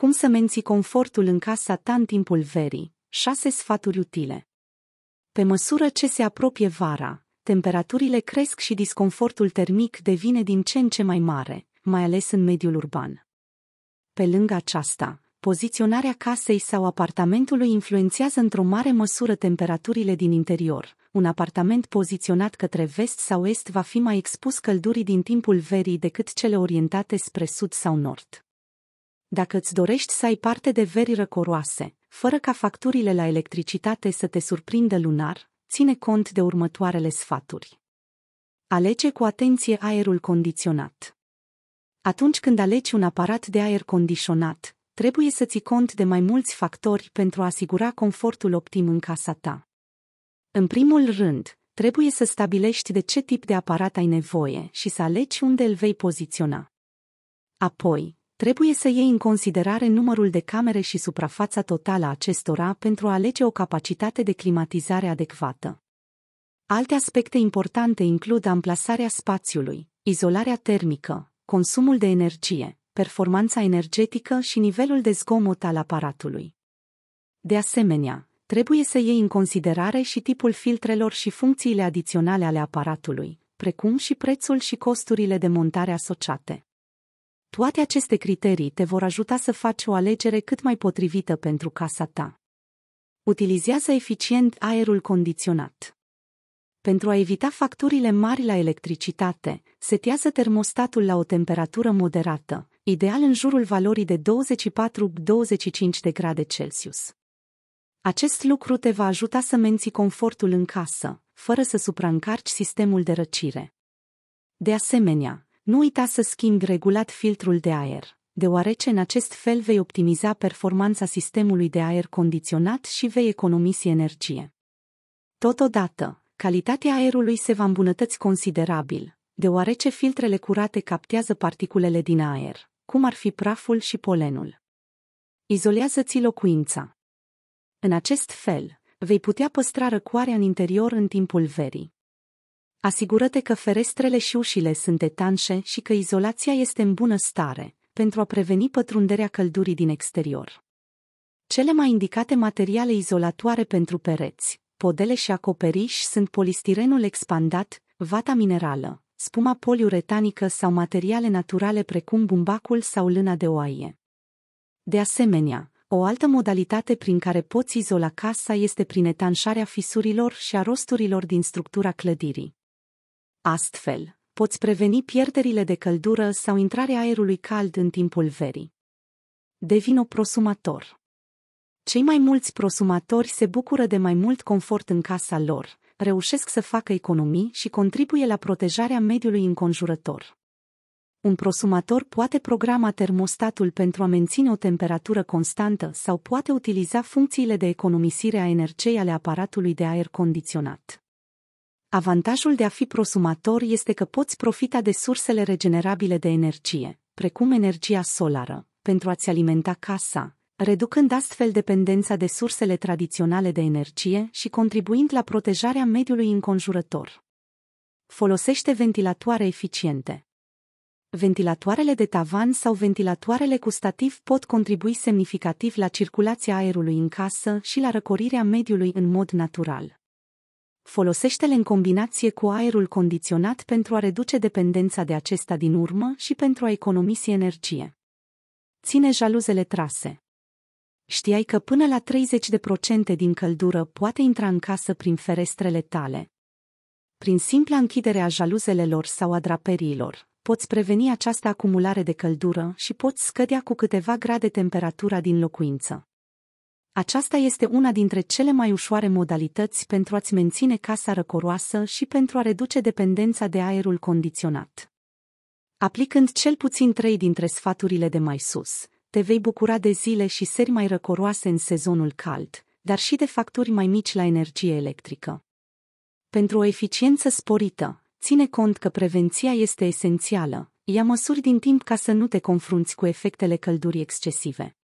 Cum să menții confortul în casa ta în timpul verii? 6 sfaturi utile. Pe măsură ce se apropie vara, temperaturile cresc și disconfortul termic devine din ce în ce mai mare, mai ales în mediul urban. Pe lângă aceasta, poziționarea casei sau apartamentului influențează într-o mare măsură temperaturile din interior. Un apartament poziționat către vest sau est va fi mai expus căldurii din timpul verii decât cele orientate spre sud sau nord. Dacă îți dorești să ai parte de veri răcoroase, fără ca facturile la electricitate să te surprindă lunar, ține cont de următoarele sfaturi. Alege cu atenție aerul condiționat. Atunci când alegi un aparat de aer condiționat, trebuie să ții cont de mai mulți factori pentru a asigura confortul optim în casa ta. În primul rând, trebuie să stabilești de ce tip de aparat ai nevoie și să alegi unde îl vei poziționa. Apoi, trebuie să iei în considerare numărul de camere și suprafața totală a acestora pentru a alege o capacitate de climatizare adecvată. Alte aspecte importante includ amplasarea spațiului, izolarea termică, consumul de energie, performanța energetică și nivelul de zgomot al aparatului. De asemenea, trebuie să iei în considerare și tipul filtrelor și funcțiile adiționale ale aparatului, precum și prețul și costurile de montare asociate. Toate aceste criterii te vor ajuta să faci o alegere cât mai potrivită pentru casa ta. Utilizează eficient aerul condiționat. Pentru a evita facturile mari la electricitate, setează termostatul la o temperatură moderată, ideal în jurul valorii de 24-25 de grade Celsius. Acest lucru te va ajuta să menții confortul în casă, fără să supraîncarci sistemul de răcire. De asemenea, nu uita să schimbi regulat filtrul de aer, deoarece în acest fel vei optimiza performanța sistemului de aer condiționat și vei economisi energie. Totodată, calitatea aerului se va îmbunătăți considerabil, deoarece filtrele curate captează particulele din aer, cum ar fi praful și polenul. Izolează-ți locuința. În acest fel, vei putea păstra răcoarea în interior în timpul verii. Asigură-te că ferestrele și ușile sunt etanșe și că izolația este în bună stare, pentru a preveni pătrunderea căldurii din exterior. Cele mai indicate materiale izolatoare pentru pereți, podele și acoperiș sunt polistirenul expandat, vata minerală, spuma poliuretanică sau materiale naturale precum bumbacul sau lâna de oaie. De asemenea, o altă modalitate prin care poți izola casa este prin etanșarea fisurilor și a rosturilor din structura clădirii. Astfel, poți preveni pierderile de căldură sau intrarea aerului cald în timpul verii. o prosumator. Cei mai mulți prosumatori se bucură de mai mult confort în casa lor, reușesc să facă economii și contribuie la protejarea mediului înconjurător. Un prosumator poate programa termostatul pentru a menține o temperatură constantă sau poate utiliza funcțiile de economisire a energiei ale aparatului de aer condiționat. Avantajul de a fi prosumator este că poți profita de sursele regenerabile de energie, precum energia solară, pentru a-ți alimenta casa, reducând astfel dependența de sursele tradiționale de energie și contribuind la protejarea mediului înconjurător. Folosește ventilatoare eficiente. Ventilatoarele de tavan sau ventilatoarele cu stativ pot contribui semnificativ la circulația aerului în casă și la răcorirea mediului în mod natural. Folosește-le în combinație cu aerul condiționat pentru a reduce dependența de acesta din urmă și pentru a economisi energie. Ține jaluzele trase. Știai că până la 30% din căldură poate intra în casă prin ferestrele tale. Prin simpla închidere a jaluzelelor sau a draperiilor, poți preveni această acumulare de căldură și poți scădea cu câteva grade temperatura din locuință. Aceasta este una dintre cele mai ușoare modalități pentru a-ți menține casa răcoroasă și pentru a reduce dependența de aerul condiționat. Aplicând cel puțin trei dintre sfaturile de mai sus, te vei bucura de zile și seri mai răcoroase în sezonul cald, dar și de facturi mai mici la energie electrică. Pentru o eficiență sporită, ține cont că prevenția este esențială, ia măsuri din timp ca să nu te confrunți cu efectele căldurii excesive.